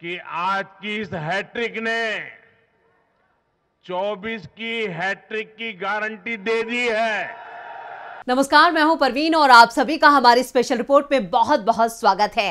कि आज की इस हैट्रिक ने 24 की हैट्रिक की गारंटी दे दी है नमस्कार मैं हूं परवीन और आप सभी का हमारी स्पेशल रिपोर्ट में बहुत बहुत स्वागत है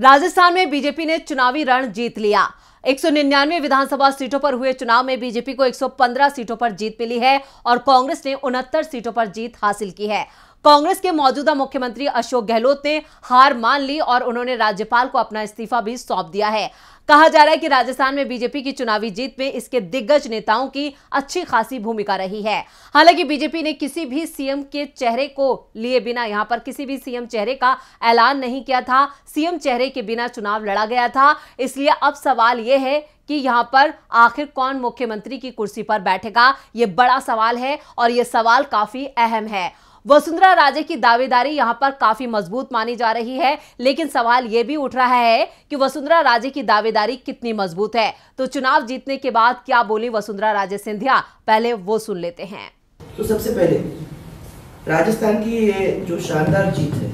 राजस्थान में बीजेपी ने चुनावी रण जीत लिया 199 विधानसभा सीटों पर हुए चुनाव में बीजेपी को 115 सीटों पर जीत मिली है और कांग्रेस ने उनहत्तर सीटों पर जीत हासिल की है कांग्रेस के मौजूदा मुख्यमंत्री अशोक गहलोत ने हार मान ली और उन्होंने राज्यपाल को अपना इस्तीफा भी सौंप दिया है कहा जा रहा है कि राजस्थान में बीजेपी की चुनावी जीत में इसके दिग्गज नेताओं की अच्छी खासी भूमिका रही है हालांकि बीजेपी ने किसी भी सीएम के चेहरे को लिए बिना यहां पर किसी भी सीएम चेहरे का ऐलान नहीं किया था सीएम चेहरे के बिना चुनाव लड़ा गया था इसलिए अब सवाल यह है कि यहां पर आखिर कौन मुख्यमंत्री की कुर्सी पर बैठेगा ये बड़ा सवाल है और ये सवाल काफी अहम है वसुंधरा राजे की दावेदारी यहां पर काफी मजबूत मानी जा रही है लेकिन सवाल यह भी उठ रहा है कि वसुंधरा राजे की दावेदारी कितनी मजबूत है तो चुनाव जीतने के बाद क्या बोली वसुंधरा राजे सिंधिया पहले वो सुन लेते हैं तो सबसे पहले राजस्थान की ये जो शानदार जीत है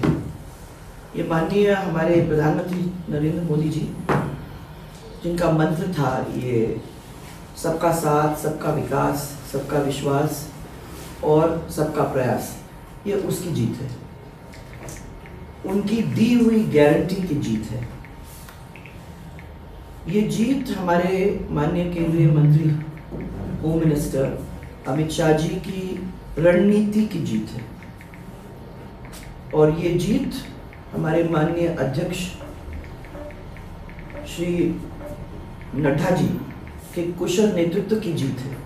ये माननीय हमारे प्रधानमंत्री नरेंद्र मोदी जी जिनका मंत्र था ये सबका साथ सबका विकास सबका विश्वास और सबका प्रयास ये उसकी जीत है उनकी दी हुई गारंटी की जीत है ये जीत हमारे माननीय केंद्रीय मंत्री होम मिनिस्टर अमित शाह जी की रणनीति की जीत है और ये जीत हमारे माननीय अध्यक्ष श्री नड्डा जी के कुशल नेतृत्व की जीत है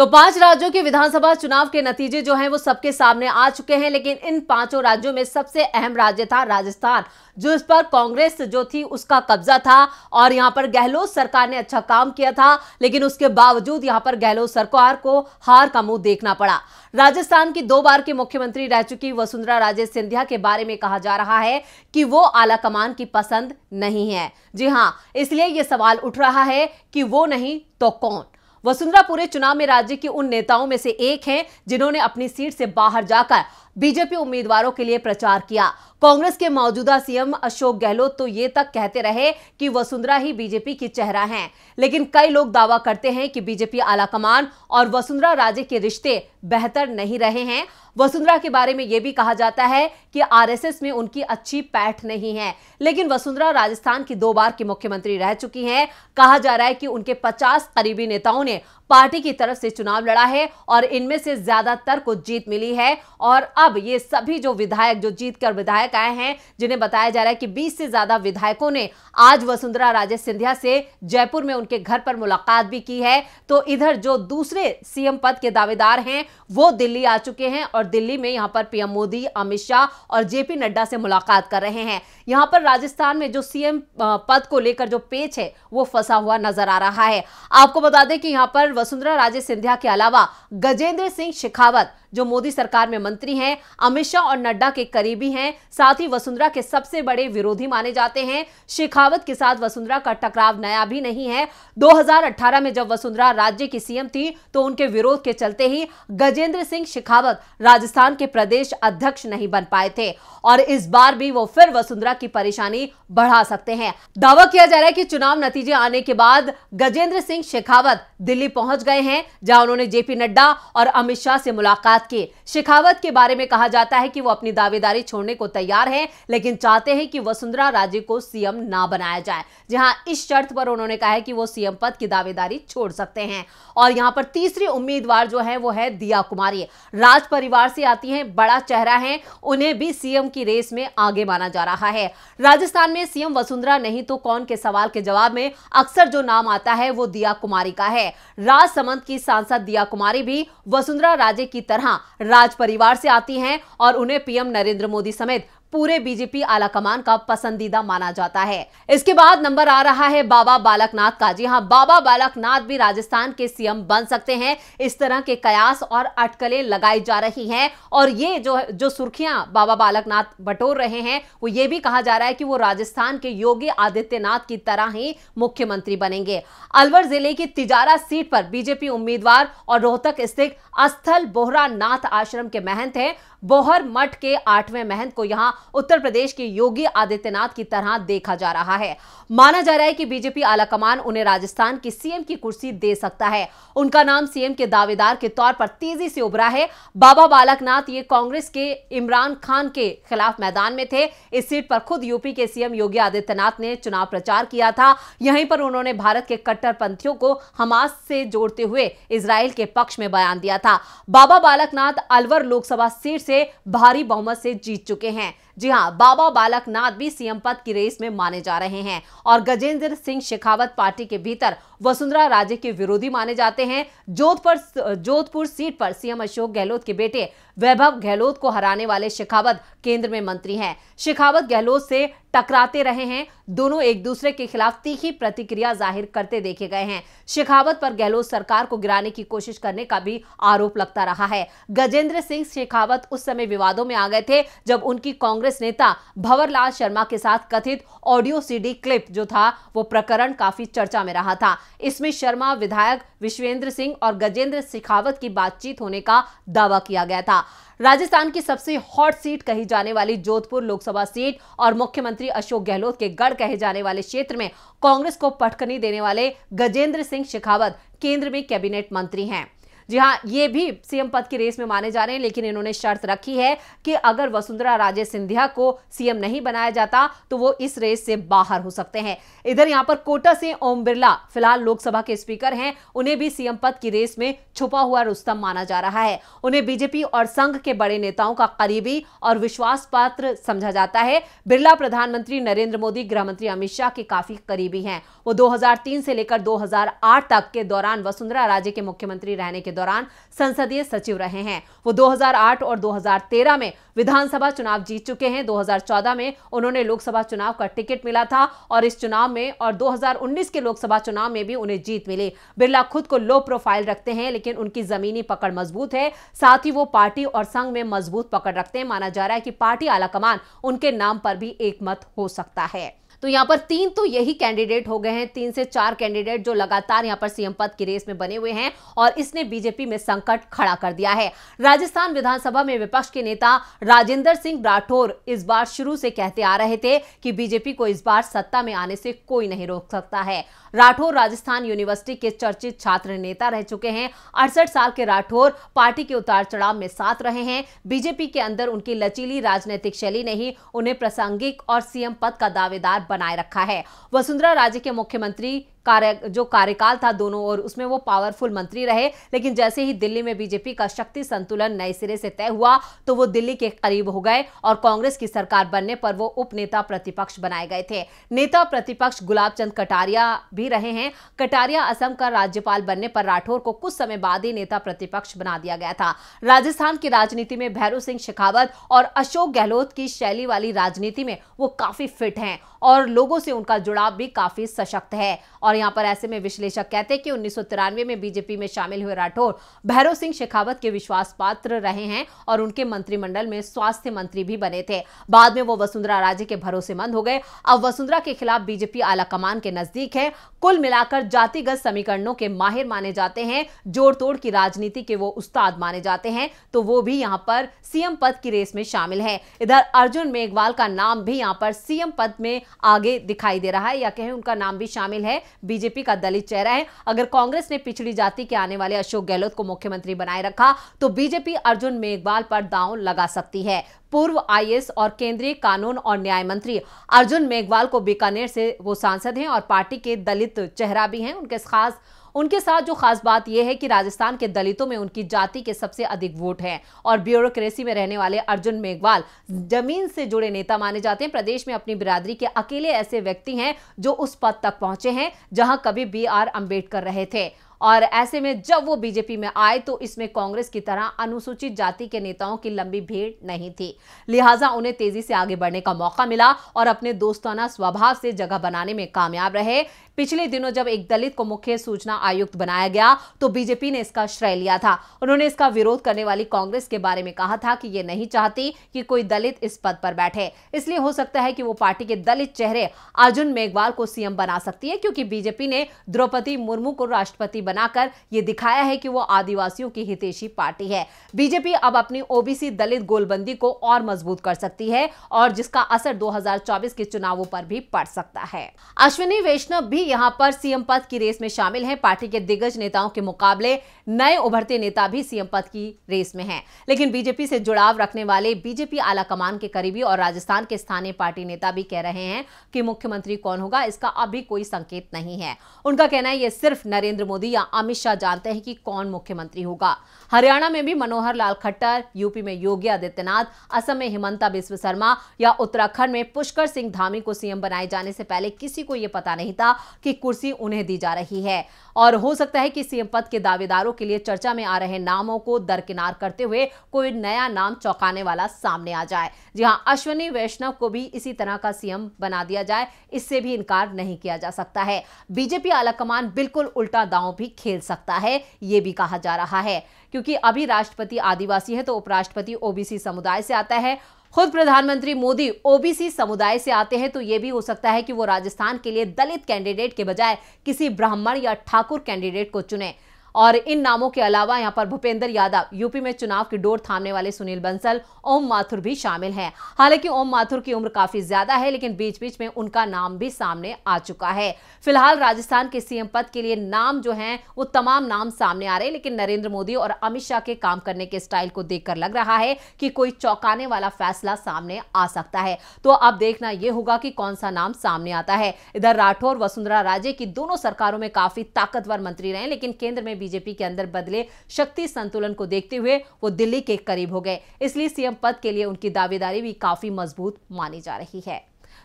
तो पांच राज्यों के विधानसभा चुनाव के नतीजे जो हैं वो सबके सामने आ चुके हैं लेकिन इन पांचों राज्यों में सबसे अहम राज्य था राजस्थान जो इस पर कांग्रेस जो थी उसका कब्जा था और यहां पर गहलोत सरकार ने अच्छा काम किया था लेकिन उसके बावजूद यहां पर गहलोत सरकार को हार का मुंह देखना पड़ा राजस्थान की दो बार की मुख्यमंत्री रह चुकी वसुंधरा राजे सिंधिया के बारे में कहा जा रहा है कि वो आलाकमान की पसंद नहीं है जी हाँ इसलिए ये सवाल उठ रहा है कि वो नहीं तो कौन वसुंधरा पूरे चुनाव में राज्य के उन नेताओं में से एक हैं जिन्होंने अपनी सीट से बाहर जाकर बीजेपी उम्मीदवारों के लिए प्रचार किया कांग्रेस के मौजूदा सीएम अशोक गहलोत तो ये तक कहते रहे कि वसुंधरा ही बीजेपी की चेहरा हैं लेकिन कई लोग दावा करते हैं कि बीजेपी आलाकमान और वसुंधरा राजे के रिश्ते बेहतर नहीं रहे हैं वसुंधरा के बारे में यह भी कहा जाता है कि आरएसएस में उनकी अच्छी पैठ नहीं है लेकिन वसुंधरा राजस्थान की दो बार की मुख्यमंत्री रह चुकी हैं कहा जा रहा है कि उनके 50 करीबी नेताओं ने पार्टी की तरफ से चुनाव लड़ा है और इनमें से ज्यादातर को जीत मिली है और अब ये सभी जो विधायक जो जीत कर विधायक आए हैं जिन्हें बताया जा रहा है कि बीस से ज्यादा विधायकों ने आज वसुंधरा राजे सिंधिया से जयपुर में उनके घर पर मुलाकात भी की है तो इधर जो दूसरे सीएम पद के दावेदार हैं वो दिल्ली आ चुके हैं और दिल्ली में यहाँ पर पीएम मोदी अमित शाह और जेपी नड्डा से मुलाकात कर रहे हैं यहाँ पर राजस्थान में जो सीएम पद को लेकर जो पेच है वो फंसा हुआ नजर आ रहा है आपको बता दें कि यहाँ पर वसुंधरा राजे सिंधिया के अलावा गजेंद्र सिंह शेखावत जो मोदी सरकार में मंत्री हैं अमित शाह और नड्डा के करीबी हैं साथ ही वसुंधरा के सबसे बड़े विरोधी माने जाते हैं शेखावत के साथ वसुंधरा का टकराव नया भी नहीं है 2018 में जब वसुंधरा राज्य की सीएम थी तो उनके विरोध के चलते ही गजेंद्र सिंह शेखावत राजस्थान के प्रदेश अध्यक्ष नहीं बन पाए थे और इस बार भी वो फिर वसुंधरा की परेशानी बढ़ा सकते हैं दावा किया जा रहा है कि चुनाव नतीजे आने के बाद गजेंद्र सिंह शेखावत दिल्ली पहुंच पहुंच गए हैं जहां उन्होंने जेपी नड्डा और अमित शाह से मुलाकात की शेखावत के बारे में कहा जाता है कि वो अपनी दावेदारी छोड़ने को तैयार हैं लेकिन चाहते हैं कि वसुंधरा राजे को सीएम ना बनाया जाए जहां इस शर्त पर उन्होंने कहा है कि वो सीएम पद की दावेदारी छोड़ सकते हैं और यहां पर तीसरी उम्मीदवार जो है वो है दिया कुमारी राज परिवार से आती है बड़ा चेहरा है उन्हें भी सीएम की रेस में आगे माना जा रहा है राजस्थान में सीएम वसुंधरा नहीं तो कौन के सवाल के जवाब में अक्सर जो नाम आता है वो दिया कुमारी का है राज राजसमंद की सांसद दिया कुमारी भी वसुंधरा राजे की तरह राज परिवार से आती हैं और उन्हें पीएम नरेंद्र मोदी समेत पूरे बीजेपी आलाकमान का पसंदीदा माना जाता है इसके बाद नंबर आ रहा है बाबा बालकनाथ का जी हाँ बाबा बालकनाथ भी राजस्थान के सीएम बन सकते हैं इस तरह के कयास और अटकलें लगाई जा रही हैं और ये जो जो सुर्खियां बाबा बालकनाथ बटोर रहे हैं वो ये भी कहा जा रहा है कि वो राजस्थान के योगी आदित्यनाथ की तरह ही मुख्यमंत्री बनेंगे अलवर जिले की तिजारा सीट पर बीजेपी उम्मीदवार और रोहतक स्थित अस्थल बोहरा नाथ आश्रम के महंत हैं बोहर मठ के आठवें महंत को यहां उत्तर प्रदेश के योगी आदित्यनाथ की तरह देखा जा रहा है माना जा रहा है कि बीजेपी आलाकमान उन्हें राजस्थान की सीएम की कुर्सी दे सकता है उनका नाम सीएम के दावेदार के तौर पर तेजी से उभरा है बाबा बालकनाथ ये कांग्रेस के इमरान खान के खिलाफ मैदान में थे इस सीट पर खुद यूपी के सीएम योगी आदित्यनाथ ने चुनाव प्रचार किया था यहीं पर उन्होंने भारत के कट्टरपंथियों को हमास से जोड़ते हुए इसराइल के पक्ष में बयान दिया था बाबा बालकनाथ अलवर लोकसभा सीट से से भारी बहुमत से जीत चुके हैं जी हाँ बाबा बालक भी सीएम पद की रेस में माने जा रहे हैं और गजेंद्र सिंह शेखावत पार्टी के भीतर वसुंधरा राजे के विरोधी माने जाते हैं जोधपुर जोधपुर सीट पर सीएम अशोक गहलोत के बेटे वैभव गहलोत को हराने वाले शेखावत केंद्र में मंत्री हैं शेखावत गहलोत से टकराते रहे हैं दोनों एक दूसरे के खिलाफ तीखी प्रतिक्रिया जाहिर करते देखे गए हैं शेखावत पर गहलोत सरकार को गिराने की कोशिश करने का भी आरोप लगता रहा है गजेंद्र सिंह शेखावत उस समय विवादों में आ गए थे जब उनकी कांग्रेस कांग्रेस नेता भंवरलाल शर्मा के साथ कथित ऑडियो सीडी क्लिप जो था वो प्रकरण काफी चर्चा में रहा था इसमें शर्मा विधायक विश्वेंद्र सिंह और गजेंद्र सिखावत की बातचीत होने का दावा किया गया था राजस्थान की सबसे हॉट सीट कही जाने वाली जोधपुर लोकसभा सीट और मुख्यमंत्री अशोक गहलोत के गढ़ कहे जाने वाले क्षेत्र में कांग्रेस को पटकनी देने वाले गजेंद्र सिंह शेखावत केंद्र में कैबिनेट मंत्री हैं जी हाँ ये भी सीएम पद की रेस में माने जा रहे हैं लेकिन इन्होंने शर्त रखी है कि अगर वसुंधरा राजे सिंधिया को सीएम नहीं बनाया जाता तो वो इस रेस से बाहर हो सकते हैं इधर यहाँ पर कोटा से ओम बिरला फिलहाल लोकसभा के स्पीकर हैं उन्हें भी सीएम पद की रेस में छुपा हुआ रुस्तम माना जा रहा है उन्हें बीजेपी और संघ के बड़े नेताओं का करीबी और विश्वास पात्र समझा जाता है बिरला प्रधानमंत्री नरेंद्र मोदी गृहमंत्री अमित शाह के काफी करीबी हैं वो 2003 से लेकर 2008 तक के दौरान वसुंधरा राजे के मुख्यमंत्री रहने के दौरान संसदीय सचिव रहे हैं वो 2008 और 2013 में विधानसभा चुनाव जीत चुके हैं 2014 में उन्होंने लोकसभा चुनाव का टिकट मिला था और इस चुनाव में और 2019 के लोकसभा चुनाव में भी उन्हें जीत मिली बिरला खुद को लो प्रोफाइल रखते हैं लेकिन उनकी जमीनी पकड़ मजबूत है साथ ही वो पार्टी और संघ में मजबूत पकड़ रखते हैं माना जा रहा है कि पार्टी आलाकमान उनके नाम पर भी एक मत हो सकता है तो यहाँ पर तीन तो यही कैंडिडेट हो गए हैं तीन से चार कैंडिडेट जो लगातार यहाँ पर सीएम पद की रेस में बने हुए हैं और इसने बीजेपी में संकट खड़ा कर दिया है राजस्थान विधानसभा में विपक्ष के नेता राजेंद्र सिंह राठौर इस बार शुरू से कहते आ रहे थे कि बीजेपी को इस बार सत्ता में आने से कोई नहीं रोक सकता है राठौर राजस्थान यूनिवर्सिटी के चर्चित छात्र नेता रह चुके हैं अड़सठ साल के राठौर पार्टी के उतार चढ़ाव में साथ रहे हैं बीजेपी के अंदर उनकी लचीली राजनीतिक शैली नहीं उन्हें प्रासंगिक और सीएम पद का दावेदार बनाए रखा है वसुंधरा राज्य के मुख्यमंत्री कार्य जो कार्यकाल था दोनों और उसमें वो पावरफुल मंत्री रहे लेकिन जैसे ही दिल्ली में बीजेपी का शक्ति संतुलन नए सिरे से तय हुआ तो वो दिल्ली के करीब हो गए और कांग्रेस की सरकार बनने पर वो उपनेता प्रतिपक्ष बनाए गए थे नेता प्रतिपक्ष गुलाब चंद कटारिया भी रहे हैं कटारिया असम का राज्यपाल बनने पर राठौर को कुछ समय बाद ही नेता प्रतिपक्ष बना दिया गया था राजस्थान की राजनीति में भैरव सिंह शेखावत और अशोक गहलोत की शैली वाली राजनीति में वो काफी फिट है और लोगों से उनका जुड़ाव भी काफी सशक्त है और और यहाँ पर ऐसे में विश्लेषक कहते हैं कि उन्नीस में बीजेपी में शामिल हुए राठौर भैरव सिंह शेखावत के विश्वास पात्र रहे हैं और उनके मंत्रिमंडल में स्वास्थ्य मंत्री भी बने थे बाद में वो वसुंधरा राजे के भरोसेमंद हो गए अब वसुंधरा के खिलाफ बीजेपी आलाकमान के नजदीक है कुल मिलाकर जातिगत समीकरणों के माहिर माने जाते हैं जोड़ तोड़ की राजनीति के वो उस्ताद माने जाते हैं तो वो भी यहाँ पर सीएम पद की रेस में शामिल है इधर अर्जुन मेघवाल का नाम भी यहाँ पर सीएम पद में आगे दिखाई दे रहा है या कहें उनका नाम भी शामिल है बीजेपी का दलित चेहरा है अगर कांग्रेस ने पिछड़ी जाति के आने वाले अशोक गहलोत को मुख्यमंत्री बनाए रखा तो बीजेपी अर्जुन मेघवाल पर दांव लगा सकती है पूर्व आईएएस और केंद्रीय कानून और न्याय मंत्री अर्जुन मेघवाल को बीकानेर से वो सांसद हैं और पार्टी के दलित चेहरा भी हैं उनके खास उनके साथ जो खास बात यह है कि राजस्थान के दलितों में उनकी जाति के सबसे अधिक वोट हैं और ब्यूरोक्रेसी में रहने वाले अर्जुन मेघवाल जमीन से जुड़े नेता माने जाते हैं प्रदेश में अपनी बिरादरी के अकेले ऐसे व्यक्ति हैं जो उस पद तक पहुंचे हैं जहां कभी बी आर अम्बेडकर रहे थे और ऐसे में जब वो बीजेपी में आए तो इसमें कांग्रेस की तरह अनुसूचित जाति के नेताओं की लंबी भीड़ नहीं थी लिहाजा उन्हें तेजी से आगे बढ़ने का मौका मिला और अपने दोस्ताना स्वभाव से जगह बनाने में कामयाब रहे पिछले दिनों जब एक दलित को मुख्य सूचना आयुक्त बनाया गया तो बीजेपी ने इसका श्रेय लिया था उन्होंने इसका विरोध करने वाली कांग्रेस के बारे में कहा था कि ये नहीं चाहती कि कोई दलित इस पद पर बैठे इसलिए हो सकता है कि वो पार्टी के दलित चेहरे अर्जुन मेघवाल को सीएम बना सकती है क्योंकि बीजेपी ने द्रौपदी मुर्मू को राष्ट्रपति बनाकर ये दिखाया है कि वो आदिवासियों की हितेशी पार्टी है बीजेपी अब अपनी ओबीसी दलित गोलबंदी को और मजबूत कर सकती है और जिसका असर 2024 के चुनावों पर भी पड़ सकता है अश्विनी वैष्णव भी यहां पर सीएम पद की रेस में शामिल हैं पार्टी के दिग्गज नेताओं के मुकाबले नए उभरते नेता भी सीएम पद की रेस में हैं लेकिन बीजेपी से जुड़ाव रखने वाले बीजेपी आलाकमान के करीबी और राजस्थान के स्थानीय पार्टी नेता भी कह रहे हैं कि मुख्यमंत्री कौन होगा इसका अभी कोई संकेत नहीं है उनका कहना है ये सिर्फ नरेंद्र मोदी या अमित शाह जानते हैं कि कौन मुख्यमंत्री होगा हरियाणा में भी मनोहर लाल खट्टर यूपी में योगी आदित्यनाथ असम में हिमंता बिस्व शर्मा या उत्तराखंड में पुष्कर सिंह धामी को सीएम बनाए जाने से पहले किसी को यह पता नहीं था की कुर्सी उन्हें दी जा रही है और हो सकता है कि सीएम पद के दावेदारों के लिए चर्चा में आ रहे नामों को दरकिनार करते हुए कोई नया नाम चौंकाने वाला सामने आ जाए जी हाँ अश्वनी वैष्णव को भी इसी तरह का सीएम बना दिया जाए इससे भी इनकार नहीं किया जा सकता है बीजेपी आलाकमान बिल्कुल उल्टा दांव भी खेल सकता है ये भी कहा जा रहा है क्योंकि अभी राष्ट्रपति आदिवासी है तो उपराष्ट्रपति ओबीसी समुदाय से आता है खुद प्रधानमंत्री मोदी ओबीसी समुदाय से आते हैं तो ये भी हो सकता है कि वो राजस्थान के लिए दलित कैंडिडेट के बजाय किसी ब्राह्मण या ठाकुर कैंडिडेट को चुने और इन नामों के अलावा यहाँ पर भूपेंद्र यादव यूपी में चुनाव की डोर थामने वाले सुनील बंसल ओम माथुर भी शामिल हैं हालांकि ओम माथुर की उम्र काफी ज्यादा है लेकिन बीच बीच में उनका नाम भी सामने आ चुका है फिलहाल राजस्थान के सीएम पद के लिए नाम जो है वो तमाम नाम सामने आ रहे हैं लेकिन नरेंद्र मोदी और अमित शाह के काम करने के स्टाइल को देखकर लग रहा है कि कोई चौकाने वाला फैसला सामने आ सकता है तो अब देखना यह होगा कि कौन सा नाम सामने आता है इधर राठौर वसुंधरा राजे की दोनों सरकारों में काफी ताकतवर मंत्री रहे लेकिन केंद्र में बीजेपी के अंदर बदले शक्ति संतुलन को देखते हुए वो दिल्ली के करीब हो गए इसलिए सीएम पद के लिए उनकी दावेदारी भी काफी मजबूत मानी जा रही है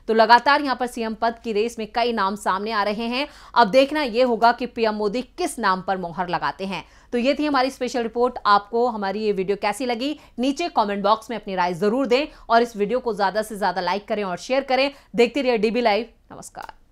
तो लगातार यहां पर सीएम पद की रेस में कई नाम सामने आ रहे हैं अब देखना यह होगा कि पीएम मोदी किस नाम पर मोहर लगाते हैं तो ये थी हमारी स्पेशल रिपोर्ट आपको हमारी ये वीडियो कैसी लगी नीचे कमेंट बॉक्स में अपनी राय जरूर दें और इस वीडियो को ज्यादा से ज्यादा लाइक करें और शेयर करें देखते रहिए डीबी लाइव नमस्कार